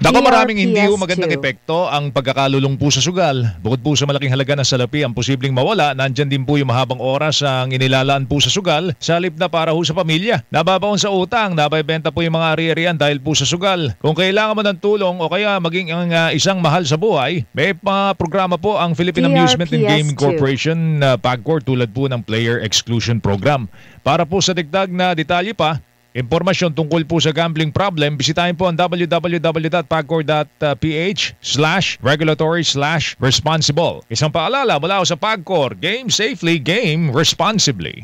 Dako maraming hindi ho magandang epekto ang pagkakalulong po sa sugal. Bukod po sa malaking halaga na salapi ang posibleng mawala, nandyan din po yung mahabang oras ang inilalaan po sa sugal sa halip na para ho sa pamilya. Nababaon sa utang, nabebenta po yung mga ari-arian dahil po sa sugal. Kung kailangan mo ng tulong o kaya maging ang uh, isang mahal sa buhay, may mga programa po ang Philippine DRPS Amusement and Gaming Corporation na uh, PAGCOR tulad po ng Player Exclusion Program. Para po sa digdag na detalye pa, Impormasyon tungkol po sa gambling problem, bisitahin po ang www.pagcor.ph slash regulatory slash responsible. Isang paalala mula sa Pagcor, game safely, game responsibly.